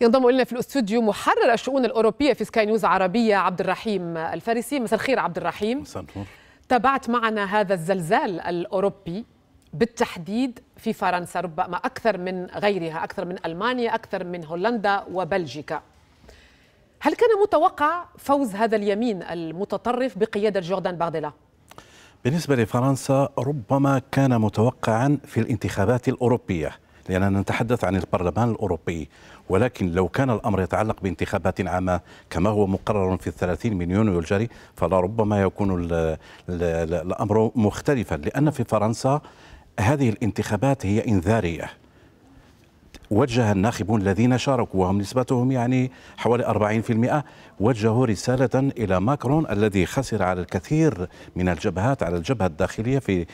ينضم الينا في الاستوديو محرر الشؤون الاوروبيه في سكاي نيوز عربيه عبد الرحيم الفارسي مساء الخير عبد الرحيم مساء النور تابعت معنا هذا الزلزال الاوروبي بالتحديد في فرنسا ربما اكثر من غيرها اكثر من المانيا اكثر من هولندا وبلجيكا هل كان متوقع فوز هذا اليمين المتطرف بقياده جوردان بارديلا بالنسبه لفرنسا ربما كان متوقعا في الانتخابات الاوروبيه لأننا يعني نتحدث عن البرلمان الأوروبي ولكن لو كان الأمر يتعلق بانتخابات عامة كما هو مقرر في الثلاثين من يونيو الجاري فلربما يكون الـ الـ الـ الأمر مختلفا لأن في فرنسا هذه الانتخابات هي إنذارية وجه الناخبون الذين شاركوا وهم نسبتهم يعني حوالي 40% وجهوا رسالة إلى ماكرون الذي خسر على الكثير من الجبهات على الجبهة الداخلية في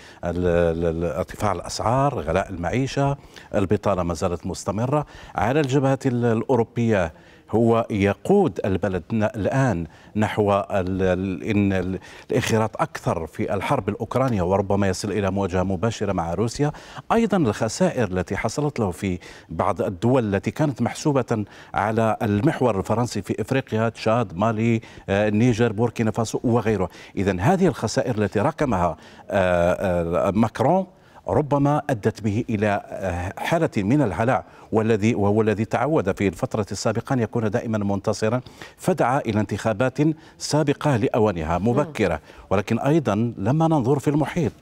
ارتفاع الأسعار غلاء المعيشة البطالة ما زالت مستمرة على الجبهة الأوروبية هو يقود البلد الآن نحو الانخراط أكثر في الحرب الأوكرانية وربما يصل إلى مواجهة مباشرة مع روسيا أيضا الخسائر التي حصلت له في بعض الدول التي كانت محسوبة على المحور الفرنسي في إفريقيا تشاد مالي النيجر آه، بوركينا فاسو وغيره إذا هذه الخسائر التي ركمها آه، آه، ماكرون ربما أدت به إلى آه، حالة من الهلع والذي وهو الذي تعود في الفترة السابقة أن يكون دائما منتصرا فدعا إلى انتخابات سابقة لأوانها مبكرة ولكن أيضا لما ننظر في المحيط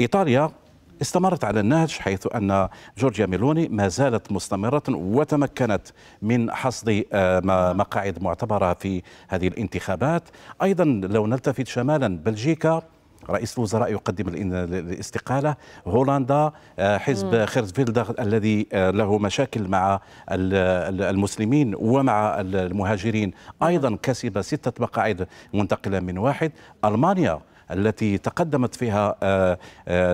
إيطاليا استمرت على النهج حيث أن جورجيا ميلوني ما زالت مستمرة وتمكنت من حصد آه، مقاعد معتبرة في هذه الانتخابات أيضا لو نلتفت شمالا بلجيكا رئيس الوزراء يقدم الاستقالة هولندا آه، حزب خيرزفيلد الذي آه، له مشاكل مع المسلمين ومع المهاجرين أيضا كسب ستة مقاعد منتقلة من واحد ألمانيا التي تقدمت فيها آه،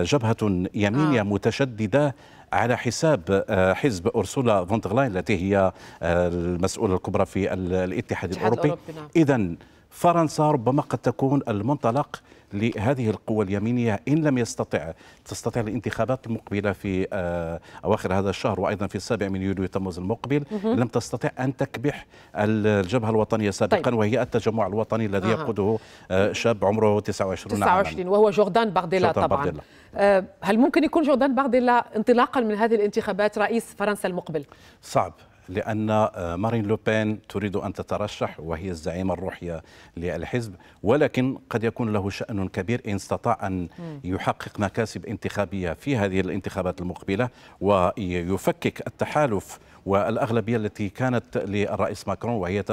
جبهة يمينية متشددة على حساب حزب أرسولا فونتغلاين التي هي المسؤولة الكبرى في الاتحاد الأوروبي نعم. إذا فرنسا ربما قد تكون المنطلق لهذه القوى اليمينية إن لم يستطع تستطيع الانتخابات المقبلة في آه، أواخر هذا الشهر وأيضا في السابع من يوليو تموز المقبل مهم. لم تستطع أن تكبح الجبهة الوطنية سابقا طيب. وهي التجمع الوطني الذي آه. يقوده شاب عمره 29, 29 عاما وهو جوردان باغديلا جوردان طبعا بارديلا. آه، هل ممكن يكون جوردان باغديلا انطلاقا من هذه الانتخابات رئيس فرنسا المقبل؟ صعب لأن آه، مارين لوبين تريد أن تترشح وهي الزعيمة الروحية للحزب ولكن قد يكون له شأن كبير إن استطاع أن يحقق مكاسب انتخابية في هذه الانتخابات المقبلة ويفكك التحالف والأغلبية التي كانت للرئيس ماكرون وهي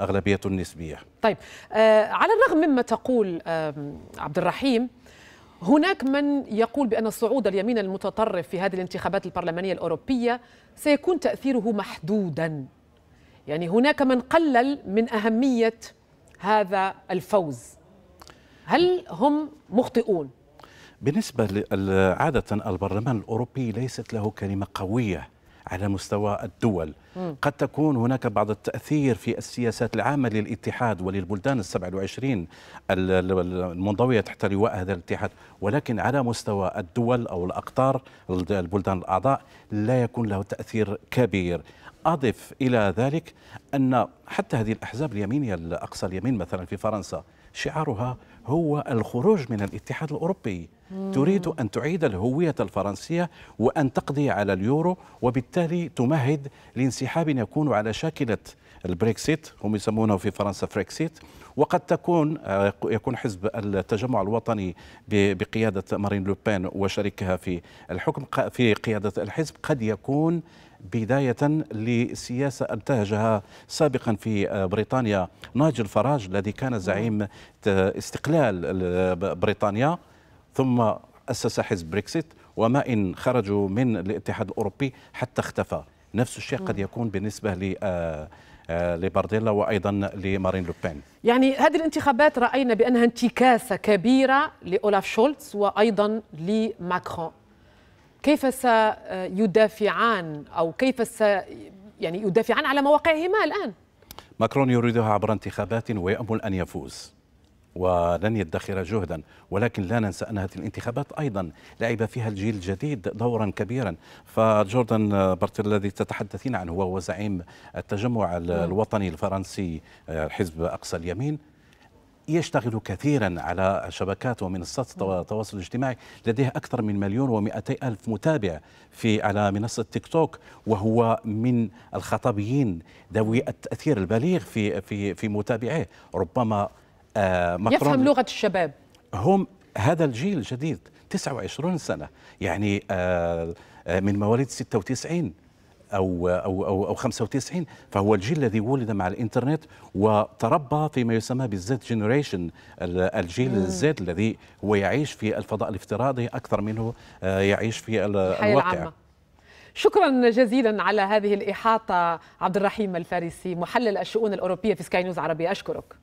أغلبية نسبية طيب آه، على الرغم مما تقول عبد الرحيم هناك من يقول بأن صعود اليمين المتطرف في هذه الانتخابات البرلمانية الأوروبية سيكون تأثيره محدودا يعني هناك من قلل من أهمية هذا الفوز هل هم مخطئون؟ بالنسبة عادة البرلمان الأوروبي ليست له كلمة قوية على مستوى الدول قد تكون هناك بعض التأثير في السياسات العامة للاتحاد وللبلدان السبع وعشرين المنضوية تحت لواء هذا الاتحاد ولكن على مستوى الدول أو الأقطار البلدان الأعضاء لا يكون له تأثير كبير أضف إلى ذلك أن حتى هذه الأحزاب اليمينية الأقصى اليمين مثلا في فرنسا شعارها هو الخروج من الاتحاد الأوروبي مم. تريد أن تعيد الهوية الفرنسية وأن تقضي على اليورو وبالتالي تمهد لانسحاب يكون على شاكلة البريكسيت هم يسمونه في فرنسا فريكسيت وقد تكون آه، يكون حزب التجمع الوطني بقيادة مارين لوبين وشريكها في الحكم في قيادة الحزب قد يكون بداية لسياسة انتهجها سابقا في آه، بريطانيا ناجل فراج الذي كان زعيم استقلال بريطانيا ثم أسس حزب بريكسيت وما إن خرجوا من الاتحاد الأوروبي حتى اختفى نفس الشيء قد يكون بالنسبة ل آه، آه، لبارديلا وايضا لمارين لوبين يعني هذه الانتخابات راينا بانها انتكاسه كبيره لاولاف شولتز وايضا لماكرون كيف سيدافعان او كيف س يعني يدافعان على مواقعهما الان ماكرون يريدها عبر انتخابات ويأمل أن يفوز ولن يدخر جهدا ولكن لا ننسى أن هذه الانتخابات أيضا لعب فيها الجيل الجديد دورا كبيرا فجوردان بارتل الذي تتحدثين عنه هو زعيم التجمع نعم. الوطني الفرنسي آه، حزب أقصى اليمين يشتغل كثيرا على شبكات ومنصات التواصل الاجتماعي لديه أكثر من مليون ومئتي ألف متابع في على منصة تيك توك وهو من الخطابيين ذوي التأثير البليغ في في في متابعيه ربما آه يفهم لغة الشباب هم هذا الجيل الجديد 29 سنة يعني آه, آه، من مواليد 96 أو, أو, أو, أو 95 فهو الجيل الذي ولد مع الإنترنت وتربى فيما يسمى بالزد جنريشن الجيل الزد الذي هو يعيش في الفضاء الافتراضي أكثر منه آه، يعيش في الواقع العامة. شكرا جزيلا على هذه الإحاطة عبد الرحيم الفارسي محلل الشؤون الأوروبية في سكاي نيوز عربية أشكرك